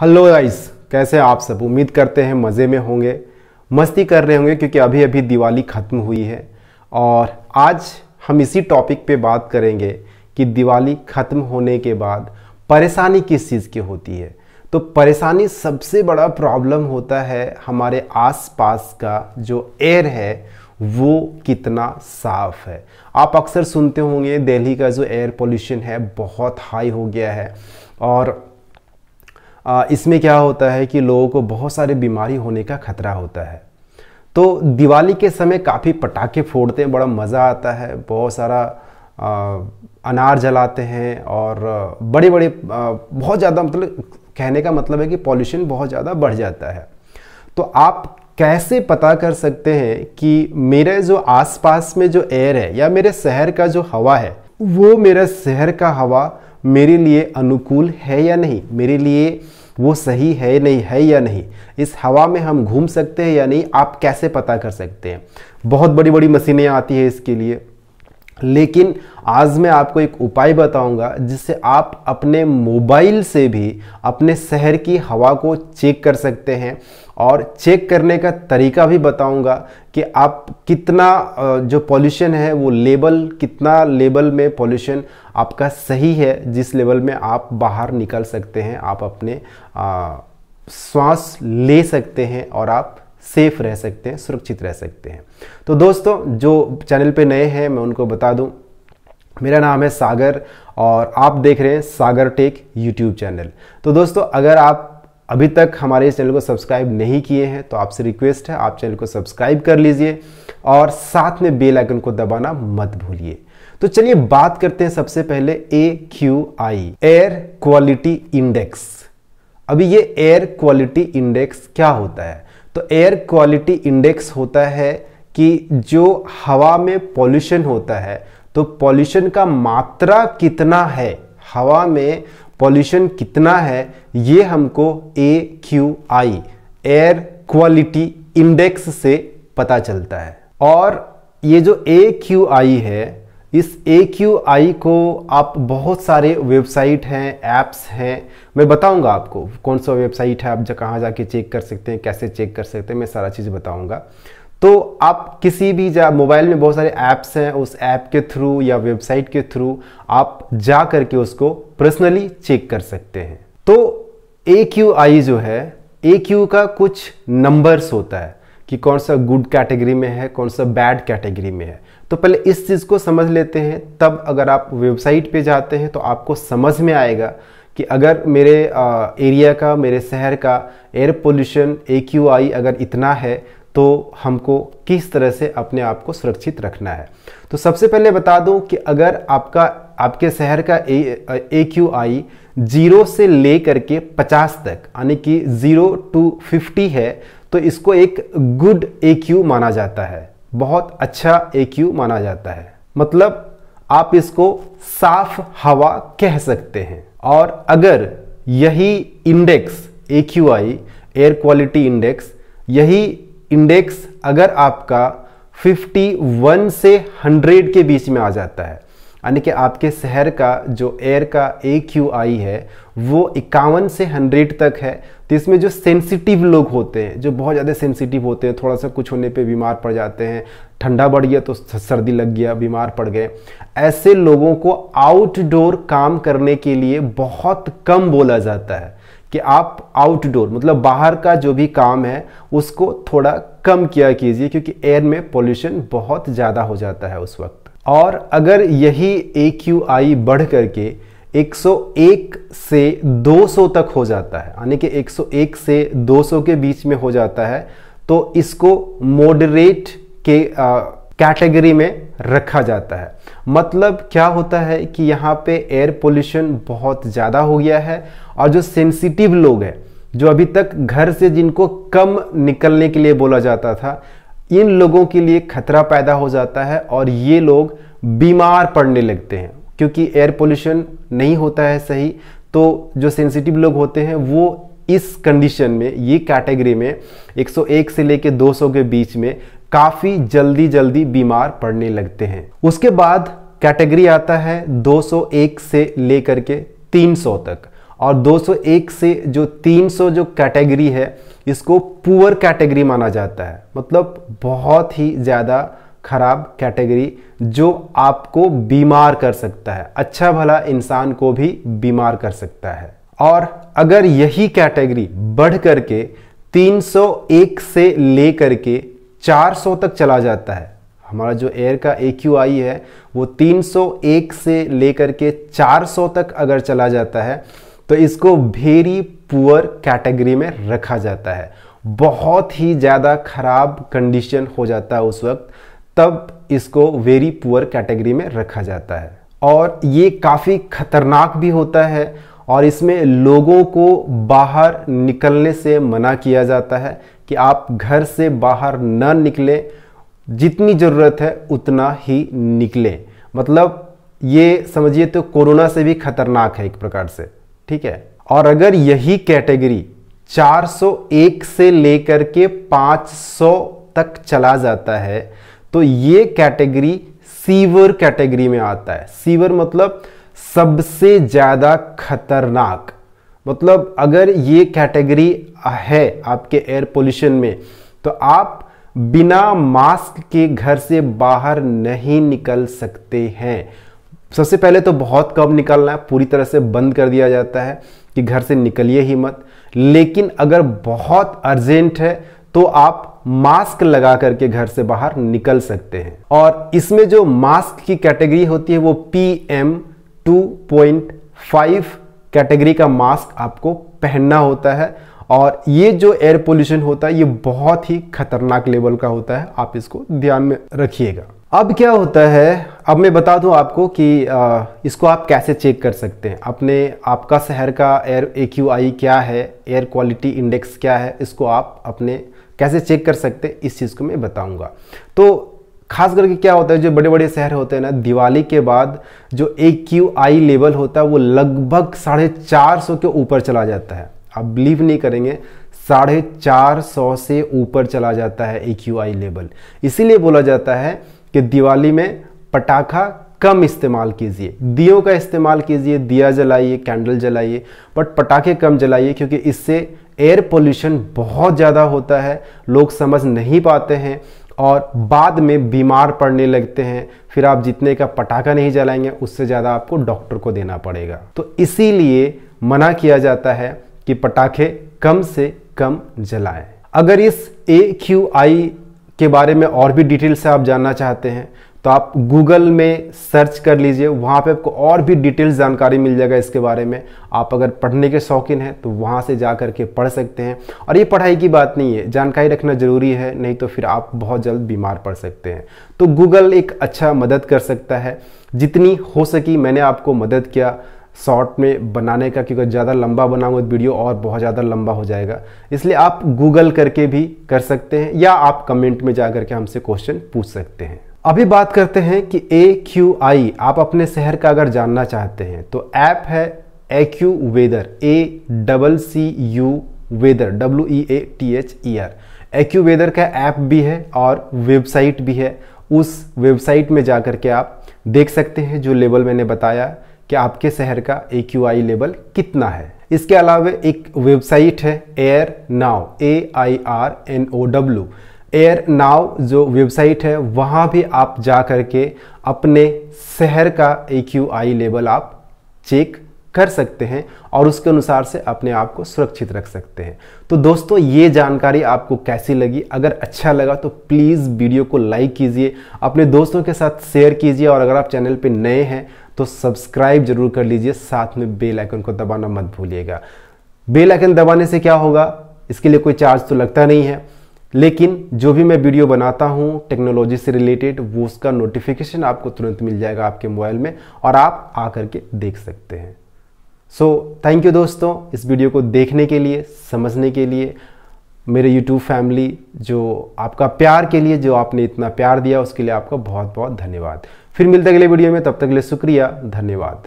hello guys कैसे आप सब उम्मीद करते हैं मज़े में होंगे मस्ती कर रहे होंगे क्योंकि अभी अभी दिवाली ख़त्म हुई है और आज हम इसी टॉपिक पे बात करेंगे कि दिवाली ख़त्म होने के बाद परेशानी किस चीज़ की होती है तो परेशानी सबसे बड़ा प्रॉब्लम होता है हमारे आसपास का जो एयर है वो कितना साफ है आप अक्सर सुनते होंगे दिल्ली का जो एयर पोल्यूशन है बहुत हाई हो गया है और इसमें क्या होता है कि लोगों को बहुत सारे बीमारी होने का खतरा होता है तो दिवाली के समय काफ़ी पटाखे फोड़ते हैं बड़ा मज़ा आता है बहुत सारा आ, अनार जलाते हैं और बड़े बड़े बहुत ज़्यादा मतलब कहने का मतलब है कि पॉल्यूशन बहुत ज़्यादा बढ़ जाता है तो आप कैसे पता कर सकते हैं कि मेरे जो आसपास में जो एयर है या मेरे शहर का जो हवा है वो मेरे शहर का हवा मेरे लिए अनुकूल है या नहीं मेरे लिए वो सही है नहीं है या नहीं इस हवा में हम घूम सकते हैं या नहीं आप कैसे पता कर सकते हैं बहुत बड़ी बड़ी मशीनें आती है इसके लिए लेकिन आज मैं आपको एक उपाय बताऊंगा जिससे आप अपने मोबाइल से भी अपने शहर की हवा को चेक कर सकते हैं और चेक करने का तरीका भी बताऊंगा कि आप कितना जो पॉल्यूशन है वो लेवल कितना लेवल में पॉल्यूशन आपका सही है जिस लेवल में आप बाहर निकल सकते हैं आप अपने श्वास ले सकते हैं और आप सेफ रह सकते हैं सुरक्षित रह सकते हैं तो दोस्तों जो चैनल पे नए हैं मैं उनको बता दूं मेरा नाम है सागर और आप देख रहे हैं सागर टेक यूट्यूब चैनल तो दोस्तों अगर आप अभी तक हमारे इस चैनल को सब्सक्राइब नहीं किए हैं तो आपसे रिक्वेस्ट है आप चैनल को सब्सक्राइब कर लीजिए और साथ में बेल आइकन को दबाना मत भूलिए तो चलिए बात करते हैं सबसे पहले A Q I air quality index अभी ये एयर क्वालिटी इंडेक्स क्या होता है तो एयर क्वालिटी इंडेक्स होता है कि जो हवा में पॉल्यूशन होता है तो पॉल्यूशन का मात्रा कितना है हवा में पॉल्यूशन कितना है ये हमको A Q I air quality index से पता चलता है और ये जो ए क्यू आई है इस ए क्यू आई को आप बहुत सारे वेबसाइट हैं ऐप्स हैं मैं बताऊंगा आपको कौन सा वेबसाइट है आप जो कहाँ जाके चेक कर सकते हैं कैसे चेक कर सकते हैं मैं सारा चीज़ बताऊंगा तो आप किसी भी जा मोबाइल में बहुत सारे ऐप्स हैं उस ऐप के थ्रू या वेबसाइट के थ्रू आप जा करके उसको पर्सनली चेक कर सकते हैं तो ए क्यू आई जो है ए क्यू का कुछ नंबर्स होता है कि कौन सा गुड कैटेगरी में है कौन सा बैड कैटेगरी में है तो पहले इस चीज़ को समझ लेते हैं तब अगर आप वेबसाइट पे जाते हैं तो आपको समझ में आएगा कि अगर मेरे आ, एरिया का मेरे शहर का एयर पोल्यूशन ए अगर इतना है तो हमको किस तरह से अपने आप को सुरक्षित रखना है तो सबसे पहले बता दूं कि अगर आपका आपके शहर का ए क्यू आई जीरो से ले करके 50 तक यानी कि ज़ीरो टू 50 है तो इसको एक गुड ए क्यू माना जाता है बहुत अच्छा ए माना जाता है मतलब आप इसको साफ हवा कह सकते हैं और अगर यही index A air quality index यही इंडेक्स अगर आपका 51 से 100 के बीच में आ जाता है यानी कि आपके शहर का जो एयर का ए क्यू आई है वो इक्यावन से हंड्रेड तक है तो इसमें जो सेंसिटिव लोग होते हैं जो बहुत ज़्यादा सेंसिटिव होते हैं थोड़ा सा कुछ होने पे बीमार पड़ जाते हैं ठंडा बढ़ गया तो सर्दी लग गया बीमार पड़ गए ऐसे लोगों को आउटडोर काम करने के लिए बहुत कम बोला जाता है कि आप आउटडोर मतलब बाहर का जो भी काम है उसको थोड़ा कम किया कीजिए क्योंकि एयर में पॉल्यूशन बहुत ज़्यादा हो जाता है उस वक्त और अगर यही ए क्यू आई बढ़ करके 101 से 200 तक हो जाता है यानी कि 101 से 200 के बीच में हो जाता है तो इसको मॉडरेट के कैटेगरी में रखा जाता है मतलब क्या होता है कि यहाँ पे एयर पोल्यूशन बहुत ज़्यादा हो गया है और जो सेंसिटिव लोग हैं जो अभी तक घर से जिनको कम निकलने के लिए बोला जाता था इन लोगों के लिए खतरा पैदा हो जाता है और ये लोग बीमार पड़ने लगते हैं क्योंकि एयर पोल्यूशन नहीं होता है सही तो जो सेंसिटिव लोग होते हैं वो इस कंडीशन में ये कैटेगरी में 101 से लेके 200 के बीच में काफ़ी जल्दी जल्दी बीमार पड़ने लगते हैं उसके बाद कैटेगरी आता है 201 से लेकर के 300 तक और 201 से जो 300 जो कैटेगरी है इसको पुअर कैटेगरी माना जाता है मतलब बहुत ही ज़्यादा खराब कैटेगरी जो आपको बीमार कर सकता है अच्छा भला इंसान को भी बीमार कर सकता है और अगर यही कैटेगरी बढ़ करके 301 से ले करके 400 तक चला जाता है हमारा जो एयर का ए है वो 301 से लेकर के 400 तक अगर चला जाता है तो इसको वेरी पुअर कैटेगरी में रखा जाता है बहुत ही ज़्यादा खराब कंडीशन हो जाता है उस वक्त तब इसको वेरी पुअर कैटेगरी में रखा जाता है और ये काफ़ी खतरनाक भी होता है और इसमें लोगों को बाहर निकलने से मना किया जाता है कि आप घर से बाहर न निकलें जितनी ज़रूरत है उतना ही निकलें मतलब ये समझिए तो कोरोना से भी खतरनाक है एक प्रकार से ठीक है और अगर यही कैटेगरी 401 से लेकर के 500 तक चला जाता है तो ये कैटेगरी सीवर कैटेगरी में आता है सीवर मतलब सबसे ज़्यादा खतरनाक मतलब अगर ये कैटेगरी है आपके एयर पोल्यूशन में तो आप बिना मास्क के घर से बाहर नहीं निकल सकते हैं सबसे पहले तो बहुत कम निकलना है पूरी तरह से बंद कर दिया जाता है कि घर से निकलिए ही मत लेकिन अगर बहुत अर्जेंट है तो आप मास्क लगा करके घर से बाहर निकल सकते हैं और इसमें जो मास्क की कैटेगरी होती है वो P M two point five category का मास्क आपको पहनना होता है और ये जो एयर पोल्यूशन होता है ये बहुत ही खतरनाक लेवल का होता है आप इसको ध्यान में रखिएगा अब क्या होता है अब मैं बता दूं आपको कि आ, इसको आप कैसे चेक कर सकते हैं अपने आपका शहर का एयर ए क्यू आई क्या है एयर क्वालिटी इंडेक्स क्या है इसको आप अपने कैसे चेक कर सकते हैं इस चीज़ को मैं बताऊंगा तो खास करके क्या होता है जो बड़े बड़े शहर होते हैं ना दिवाली के बाद जो ए क्यू आई लेवल होता है वो लगभग साढ़े चार सौ के ऊपर चला जाता है आप बिलीव नहीं करेंगे साढ़े चार सौ से ऊपर चला जाता है ए क्यू आई लेवल इसीलिए बोला जाता है कि दिवाली में पटाखा कम इस्तेमाल कीजिए दियों का इस्तेमाल कीजिए दिया जलाइए कैंडल जलाइए बट पटाखे कम जलाइए क्योंकि इससे एयर पोल्यूशन बहुत ज़्यादा होता है लोग समझ नहीं पाते हैं और बाद में बीमार पड़ने लगते हैं फिर आप जितने का पटाखा नहीं जलाएंगे उससे ज़्यादा आपको डॉक्टर को देना पड़ेगा तो इसीलिए मना किया जाता है कि पटाखे कम से कम जलाएं अगर इस ए क्यू आई के बारे में और भी डिटेल से आप जानना चाहते हैं तो आप गूगल में सर्च कर लीजिए वहाँ पे आपको और भी डिटेल्स जानकारी मिल जाएगा इसके बारे में आप अगर पढ़ने के शौकीन हैं तो वहाँ से जा कर के पढ़ सकते हैं और ये पढ़ाई की बात नहीं है जानकारी रखना ज़रूरी है नहीं तो फिर आप बहुत जल्द बीमार पड़ सकते हैं तो गूगल एक अच्छा मदद कर सकता है जितनी हो सकी मैंने आपको मदद किया शॉर्ट में बनाने का क्योंकि ज़्यादा लंबा बनाऊंगा तो वीडियो और बहुत ज़्यादा लंबा हो जाएगा इसलिए आप गूगल करके भी कर सकते हैं या आप कमेंट में जा करके हमसे क्वेश्चन पूछ सकते हैं अभी बात करते हैं कि ए क्यू आई आप अपने शहर का अगर जानना चाहते हैं तो ऐप है A Q weather A double C U weather W E A T H E R A Q weather का ऐप भी है और वेबसाइट भी है उस वेबसाइट में जा कर के आप देख सकते हैं जो लेवल मैंने बताया कि आपके शहर का ए लेवल कितना है इसके अलावा एक वेबसाइट है air now A I R N O W air now जो वेबसाइट है वहाँ भी आप जा कर के अपने शहर का ए लेवल आप चेक कर सकते हैं और उसके अनुसार से अपने आप को सुरक्षित रख सकते हैं तो दोस्तों ये जानकारी आपको कैसी लगी अगर अच्छा लगा तो प्लीज़ वीडियो को लाइक कीजिए अपने दोस्तों के साथ शेयर कीजिए और अगर आप चैनल पर नए हैं तो सब्सक्राइब जरूर कर लीजिए साथ में बेल आइकन को दबाना मत भूलिएगा बेल आइकन दबाने से क्या होगा इसके लिए कोई चार्ज तो लगता नहीं है लेकिन जो भी मैं वीडियो बनाता हूँ टेक्नोलॉजी से रिलेटेड वो उसका नोटिफिकेशन आपको तुरंत मिल जाएगा आपके मोबाइल में और आप आकर के देख सकते हैं सो थैंक यू दोस्तों इस वीडियो को देखने के लिए समझने के लिए मेरे यूट्यूब फैमिली जो आपका प्यार के लिए जो आपने इतना प्यार दिया उसके लिए आपका बहुत बहुत धन्यवाद फिर मिलते अगले वीडियो में तब तक के लिए शुक्रिया धन्यवाद